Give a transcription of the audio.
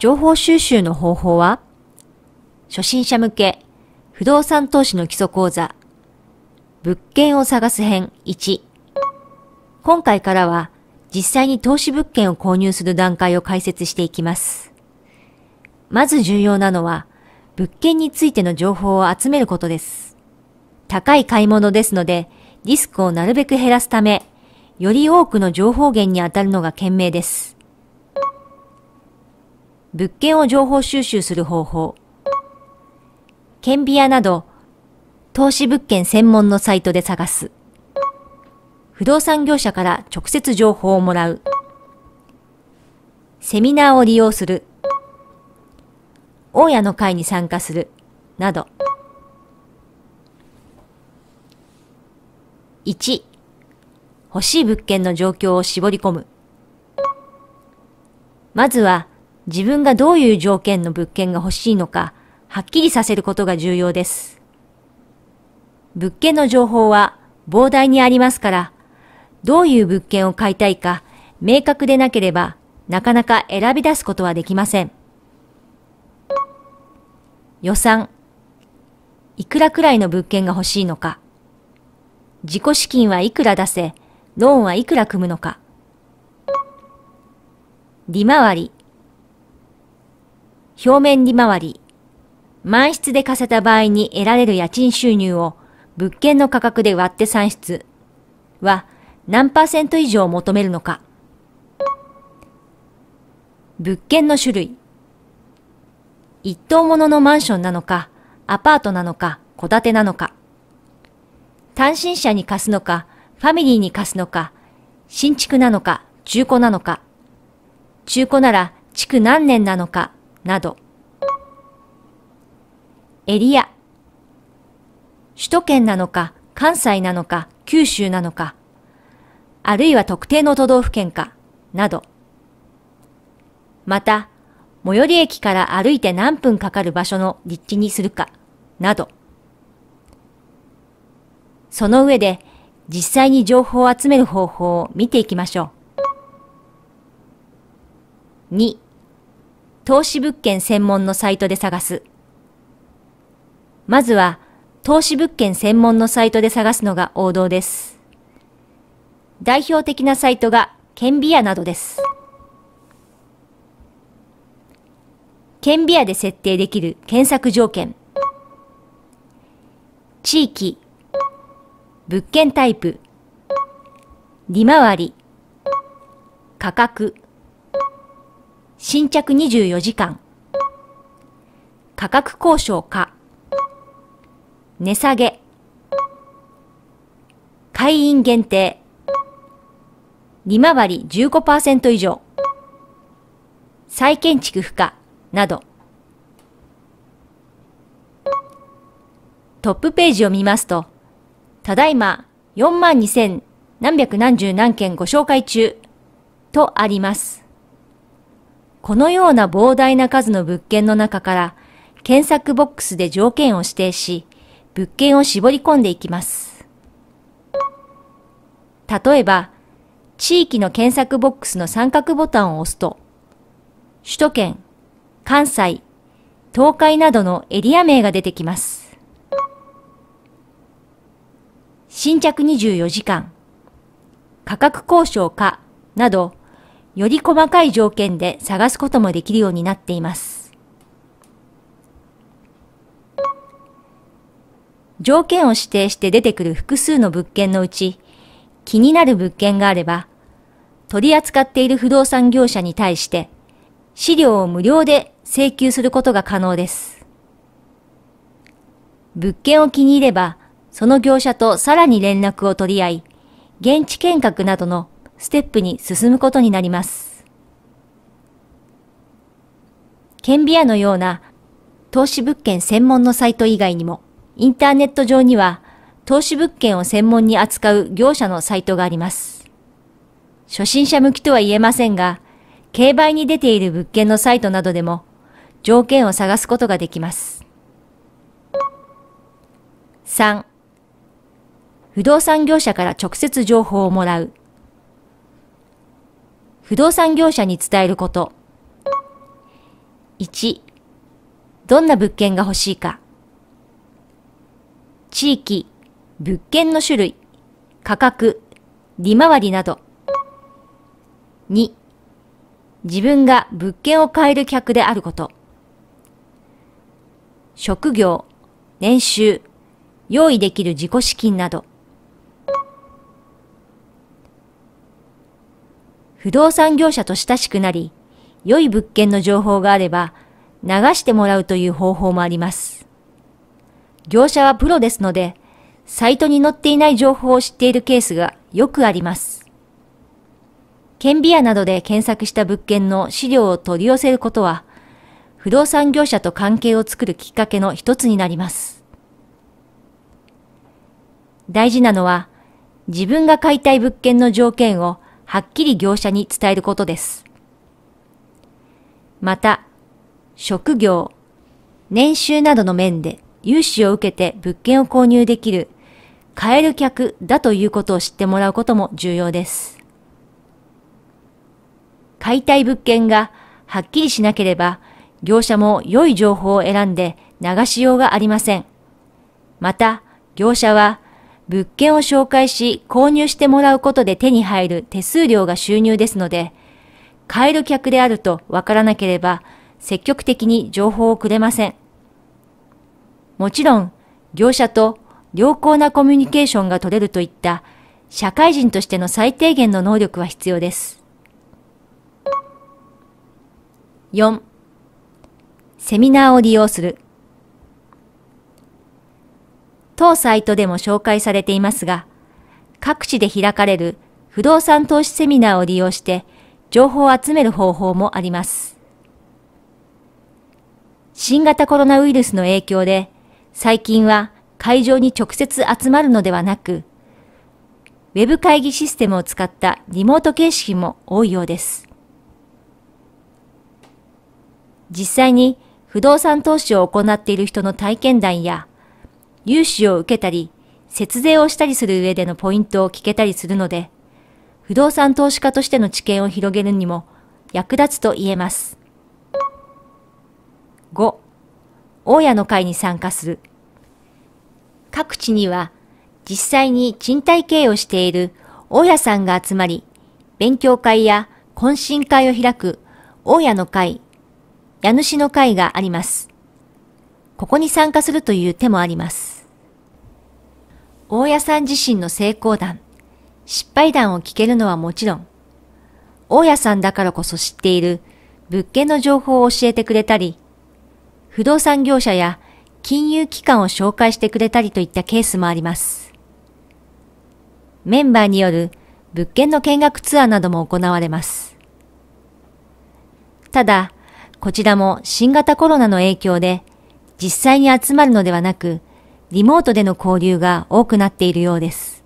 情報収集の方法は、初心者向け、不動産投資の基礎講座、物件を探す編1。今回からは、実際に投資物件を購入する段階を解説していきます。まず重要なのは、物件についての情報を集めることです。高い買い物ですので、リスクをなるべく減らすため、より多くの情報源に当たるのが賢明です。物件を情報収集する方法。顕微屋など、投資物件専門のサイトで探す。不動産業者から直接情報をもらう。セミナーを利用する。大家の会に参加する。など。1、欲しい物件の状況を絞り込む。まずは、自分がどういう条件の物件が欲しいのか、はっきりさせることが重要です。物件の情報は膨大にありますから、どういう物件を買いたいか明確でなければ、なかなか選び出すことはできません。予算。いくらくらいの物件が欲しいのか。自己資金はいくら出せ、ローンはいくら組むのか。利回り。表面利回り、満室で貸せた場合に得られる家賃収入を物件の価格で割って算出は何パーセント以上求めるのか。物件の種類。一棟ののマンションなのか、アパートなのか、戸建てなのか。単身者に貸すのか、ファミリーに貸すのか、新築なのか、中古なのか。中古なら、築何年なのか、など。エリア。首都圏なのか、関西なのか、九州なのか、あるいは特定の都道府県か、など。また、最寄り駅から歩いて何分かかる場所の立地にするか、など。その上で、実際に情報を集める方法を見ていきましょう。2投資物件専門のサイトで探す。まずは、投資物件専門のサイトで探すのが王道です。代表的なサイトが、ケンビアなどです。ケンビアで設定できる検索条件。地域、物件タイプ、利回り、価格、新着24時間。価格交渉か。値下げ。会員限定。利回り15%以上。再建築不可。など。トップページを見ますと、ただいま4万2千何百何十何件ご紹介中とあります。このような膨大な数の物件の中から検索ボックスで条件を指定し、物件を絞り込んでいきます。例えば、地域の検索ボックスの三角ボタンを押すと、首都圏、関西、東海などのエリア名が出てきます。新着24時間、価格交渉かなど、より細かい条件で探すこともできるようになっています。条件を指定して出てくる複数の物件のうち、気になる物件があれば、取り扱っている不動産業者に対して、資料を無料で請求することが可能です。物件を気に入れば、その業者とさらに連絡を取り合い、現地見学などのステップに進むことになります。顕微ビのような投資物件専門のサイト以外にも、インターネット上には投資物件を専門に扱う業者のサイトがあります。初心者向きとは言えませんが、競売に出ている物件のサイトなどでも条件を探すことができます。3. 不動産業者から直接情報をもらう。不動産業者に伝えること。1、どんな物件が欲しいか。地域、物件の種類、価格、利回りなど。2、自分が物件を買える客であること。職業、年収、用意できる自己資金など。不動産業者と親しくなり、良い物件の情報があれば、流してもらうという方法もあります。業者はプロですので、サイトに載っていない情報を知っているケースがよくあります。顕微アなどで検索した物件の資料を取り寄せることは、不動産業者と関係を作るきっかけの一つになります。大事なのは、自分が買いたい物件の条件をはっきり業者に伝えることです。また、職業、年収などの面で融資を受けて物件を購入できる買える客だということを知ってもらうことも重要です。買いたい物件がはっきりしなければ、業者も良い情報を選んで流しようがありません。また、業者は物件を紹介し購入してもらうことで手に入る手数料が収入ですので、買える客であるとわからなければ積極的に情報をくれません。もちろん、業者と良好なコミュニケーションが取れるといった社会人としての最低限の能力は必要です。4. セミナーを利用する。当サイトでも紹介されていますが、各地で開かれる不動産投資セミナーを利用して情報を集める方法もあります。新型コロナウイルスの影響で最近は会場に直接集まるのではなく、ウェブ会議システムを使ったリモート形式も多いようです。実際に不動産投資を行っている人の体験談や融資を受けたり、節税をしたりする上でのポイントを聞けたりするので、不動産投資家としての知見を広げるにも役立つと言えます。5. 大家の会に参加する。各地には実際に賃貸経営をしている大家さんが集まり、勉強会や懇親会を開く大家の会、家主の会があります。ここに参加するという手もあります。大家さん自身の成功談、失敗談を聞けるのはもちろん、大家さんだからこそ知っている物件の情報を教えてくれたり、不動産業者や金融機関を紹介してくれたりといったケースもあります。メンバーによる物件の見学ツアーなども行われます。ただ、こちらも新型コロナの影響で実際に集まるのではなく、リモートでの交流が多くなっているようです。